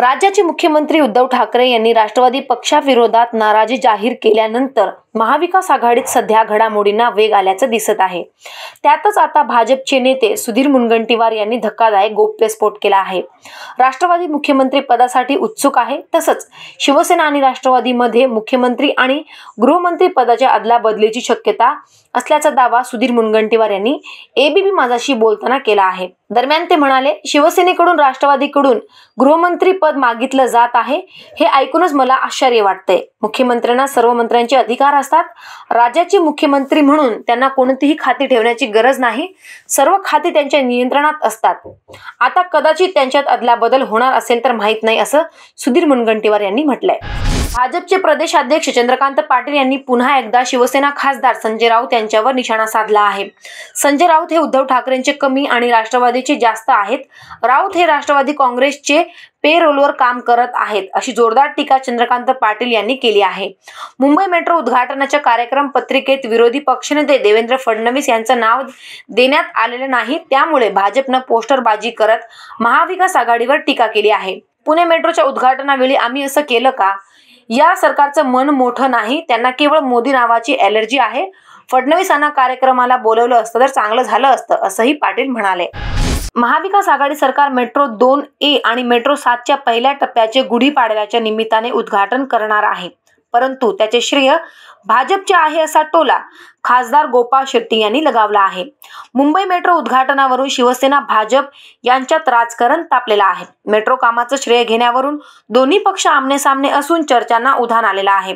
राज्याचे मुख्यमंत्री उद्धव ठाकरे यांनी राष्ट्रवादी पक्षाविरोधात नाराजी जाहीर केल्यानंतर महाविकास आघाडीत सध्या घडामोडींना वेग आल्याचं दिसत आहे त्यातच आता भाजपचे नेते सुधीर मुनगंटीवार यांनी धक्कादायक गोप्यस्फोट केला आहे राष्ट्रवादी मुख्यमंत्री पदासाठी उत्सुक आहे तसंच शिवसेना आणि राष्ट्रवादीमध्ये मुख्यमंत्री आणि गृहमंत्री पदाच्या बदलीची शक्यता असल्याचा दावा सुधीर मुनगंटीवार यांनी एबीबी माझाशी बोलताना केला आहे दरम्यान ते म्हणाले शिवसेनेकडून राष्ट्रवादीकडून गृहमंत्री पद मागितलं जात आहे हे ऐकूनच मला आश्चर्य वाटतंय मुख्यमंत्र्यांना सर्व मंत्र्यांचे अधिकार असतात राज्याचे मुख्यमंत्री म्हणून त्यांना कोणतीही खाती ठेवण्याची गरज नाही सर्व खाती त्यांच्या नियंत्रणात असतात आता कदाचित त्यांच्यात अदलाबदल होणार असेल तर माहीत नाही असं सुधीर मुनगंटीवार यांनी म्हटलंय भाजपचे प्रदेश अध्यक्ष चंद्रकांत पाटील यांनी पुन्हा एकदा शिवसेना खासदार संजय राऊत यांच्यावर निशाणा साधला आहे संजय राऊत हे उद्धव ठाकरेंचे कमी आणि राष्ट्रवादीचे जास्त आहेत राऊत हे राष्ट्रवादी काँग्रेसचे पेरोलवर काम करत आहेत अशी जोरदार टीका चंद्रकांत पाटील यांनी केली आहे मुंबई मेट्रो उद्घाटनाच्या कार्यक्रम पत्रिकेत विरोधी पक्षनेते देवेंद्र फडणवीस यांचं नाव देण्यात आलेलं नाही त्यामुळे भाजपनं पोस्टरबाजी करत महाविकास आघाडीवर टीका केली आहे पुणे मेट्रोच्या उद्घाटनावेळी आम्ही असं केलं का या सरकारचं मन मोठं नाही त्यांना केवळ मोदी नावाची एलर्जी आहे फडणवीसांना कार्यक्रमाला बोलवलं असतं तर चांगलं झालं असतं असंही पाटील म्हणाले महाविकास आघाडी सरकार मेट्रो दोन ए आणि मेट्रो सातच्या पहिल्या टप्प्याचे गुढीपाडव्याच्या निमित्ताने उद्घाटन करणार आहे परंतु त्याचे श्रेय भाजपचे आहे असा टोला खासदार गोपाळ शेट्टी यांनी लगावला आहे मुंबई मेट्रो उद्घाटनावरून शिवसेना भाजप यांच्यात राजकारण तापलेलं आहे मेट्रो कामाचं श्रेय घेण्यावरून दोन्ही पक्ष आमने सामने असून चर्चांना उधाण आलेला आहे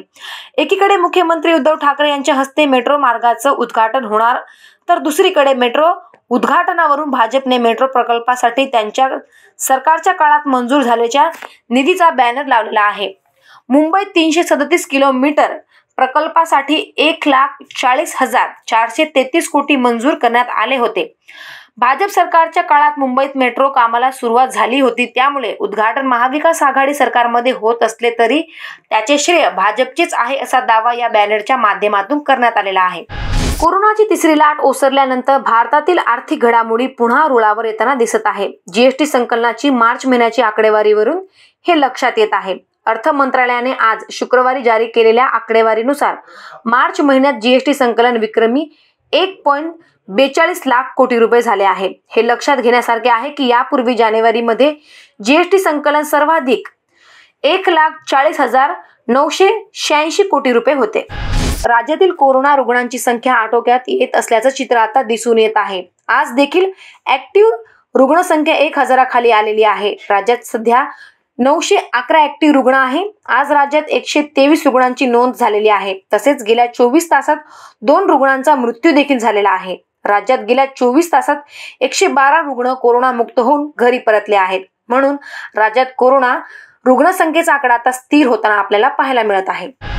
एकीकडे मुख्यमंत्री उद्धव ठाकरे यांच्या हस्ते मेट्रो मार्गाचं उद्घाटन होणार तर दुसरीकडे मेट्रो उद्घाटनावरून भाजपने मेट्रो प्रकल्पासाठी त्यांच्या सरकारच्या काळात मंजूर झाल्याच्या निधीचा बॅनर लावलेला आहे मुंबईत तीनशे सदतीस किलोमीटर प्रकल्पासाठी एक लाख चाळीस हजार चारशे तेहतीस कोटी मंजूर करण्यात आले होते भाजप सरकारच्या काळात मुंबईत मेट्रो कामाला सुरुवात झाली होती त्यामुळे उद्घाटन महाविकास आघाडी सरकारमध्ये होत असले तरी त्याचे श्रेय भाजपचेच आहे असा दावा या बॅनरच्या माध्यमातून करण्यात आलेला आहे कोरोनाची तिसरी लाट ओसरल्यानंतर भारतातील आर्थिक घडामोडी पुन्हा रुळावर येताना दिसत आहे जीएसटी संकलनाची मार्च महिन्याची आकडेवारीवरून हे लक्षात येत आहे अर्थ मंत्रालयाने आज शुक्रवारी जारी केलेल्या आकडेवारीनुसार मार्च महिन्यात जीएसटी संकलन विक्रमी एक पॉईंट बेचाळीस लाख कोटी रुपये झाले आहे हे लक्षात घेण्यासारखे आहे की यापूर्वी जानेवारीमध्ये जीएसटी संकलन सर्वाधिक एक लाख चाळीस हजार नऊशे शहाऐंशी कोटी रुपये होते राज्यातील कोरोना रुग्णांची संख्या आटोक्यात येत असल्याचं चित्र आता दिसून येत आहे आज देखील ऍक्टिव्ह रुग्णसंख्या एक हजाराखाली आलेली आहे राज्यात सध्या नऊशे अकरा ऍक्टिव्ह रुग्ण आहे आज राज्यात एकशे तेवीस रुग्णांची नोंद झालेली आहे तसेच गेल्या चोवीस तासात दोन रुग्णांचा मृत्यू देखील झालेला आहे राज्यात गेल्या चोवीस तासात एकशे बारा रुग्ण कोरोनामुक्त होऊन घरी परतले आहेत म्हणून राज्यात कोरोना रुग्णसंख्येचा आकडा आता स्थिर होताना आपल्याला पाहायला मिळत आहे